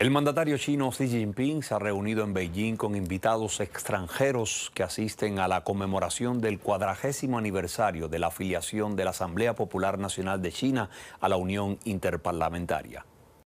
El mandatario chino Xi Jinping se ha reunido en Beijing con invitados extranjeros que asisten a la conmemoración del cuadragésimo aniversario de la afiliación de la Asamblea Popular Nacional de China a la Unión Interparlamentaria.